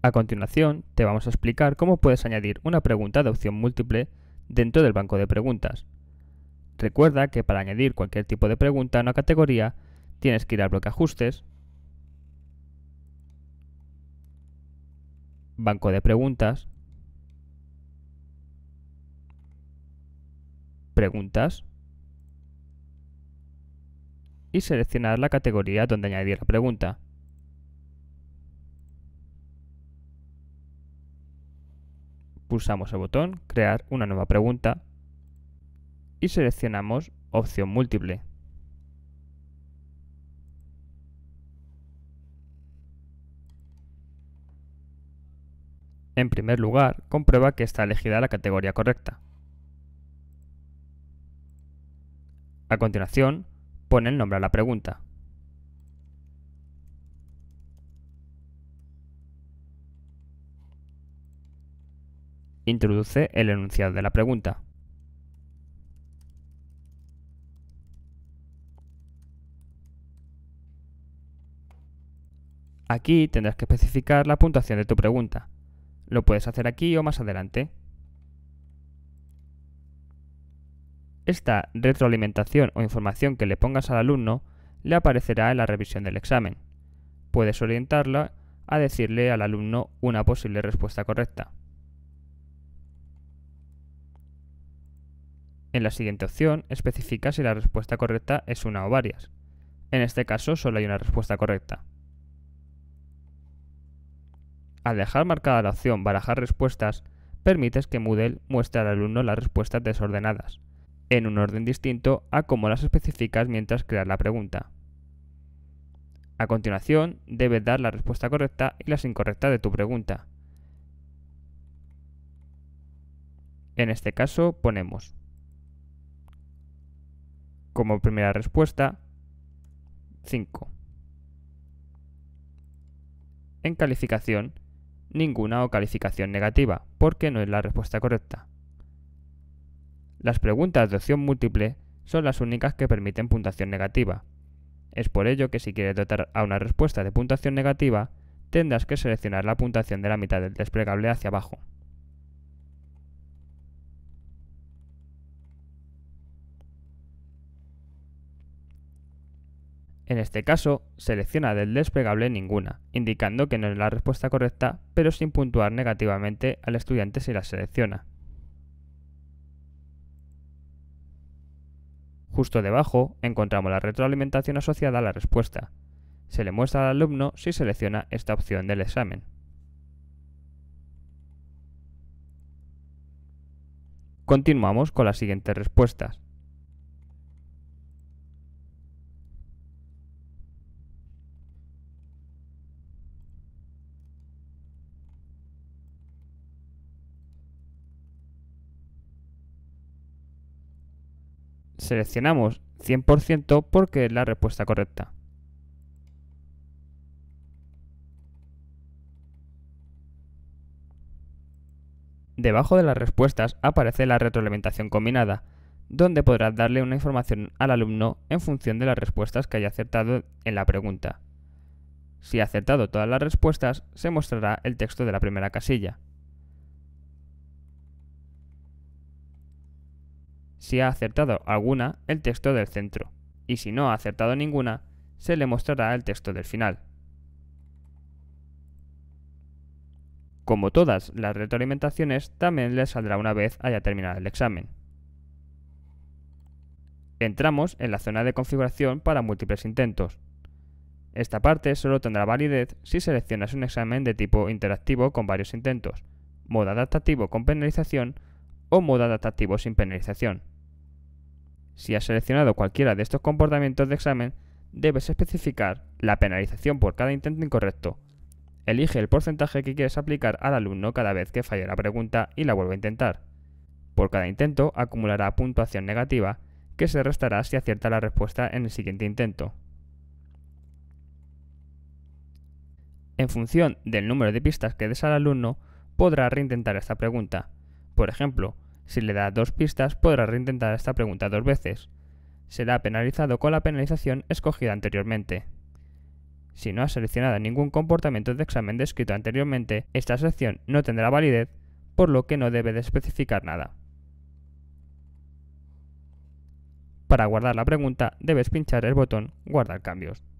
A continuación, te vamos a explicar cómo puedes añadir una pregunta de opción múltiple dentro del banco de preguntas. Recuerda que para añadir cualquier tipo de pregunta a una categoría, tienes que ir al bloque Ajustes, Banco de Preguntas, preguntas y seleccionar la categoría donde añadir la pregunta. Pulsamos el botón Crear una nueva pregunta y seleccionamos Opción múltiple. En primer lugar, comprueba que está elegida la categoría correcta. A continuación, pone el nombre a la pregunta. Introduce el enunciado de la pregunta. Aquí tendrás que especificar la puntuación de tu pregunta. Lo puedes hacer aquí o más adelante. Esta retroalimentación o información que le pongas al alumno le aparecerá en la revisión del examen. Puedes orientarla a decirle al alumno una posible respuesta correcta. En la siguiente opción, especifica si la respuesta correcta es una o varias. En este caso, solo hay una respuesta correcta. Al dejar marcada la opción Barajar respuestas, permites que Moodle muestre al alumno las respuestas desordenadas en un orden distinto a como las especificas mientras creas la pregunta. A continuación, debes dar la respuesta correcta y las incorrecta de tu pregunta. En este caso ponemos como primera respuesta 5. En calificación, ninguna o calificación negativa, porque no es la respuesta correcta. Las preguntas de opción múltiple son las únicas que permiten puntuación negativa. Es por ello que si quieres dotar a una respuesta de puntuación negativa, tendrás que seleccionar la puntuación de la mitad del desplegable hacia abajo. En este caso, selecciona del desplegable ninguna, indicando que no es la respuesta correcta, pero sin puntuar negativamente al estudiante si la selecciona. Justo debajo encontramos la retroalimentación asociada a la respuesta. Se le muestra al alumno si selecciona esta opción del examen. Continuamos con las siguientes respuestas. seleccionamos 100% porque es la respuesta correcta. Debajo de las respuestas aparece la retroalimentación combinada, donde podrás darle una información al alumno en función de las respuestas que haya acertado en la pregunta. Si ha acertado todas las respuestas, se mostrará el texto de la primera casilla. Si ha acertado alguna, el texto del centro, y si no ha acertado ninguna, se le mostrará el texto del final. Como todas las retroalimentaciones, también le saldrá una vez haya terminado el examen. Entramos en la zona de configuración para múltiples intentos. Esta parte solo tendrá validez si seleccionas un examen de tipo interactivo con varios intentos, modo adaptativo con penalización o modo adaptativo sin penalización. Si has seleccionado cualquiera de estos comportamientos de examen, debes especificar la penalización por cada intento incorrecto. Elige el porcentaje que quieres aplicar al alumno cada vez que falle la pregunta y la vuelva a intentar. Por cada intento acumulará puntuación negativa que se restará si acierta la respuesta en el siguiente intento. En función del número de pistas que des al alumno, podrá reintentar esta pregunta. Por ejemplo, si le da dos pistas, podrá reintentar esta pregunta dos veces. Será penalizado con la penalización escogida anteriormente. Si no ha seleccionado ningún comportamiento de examen descrito anteriormente, esta sección no tendrá validez, por lo que no debe de especificar nada. Para guardar la pregunta, debes pinchar el botón Guardar cambios.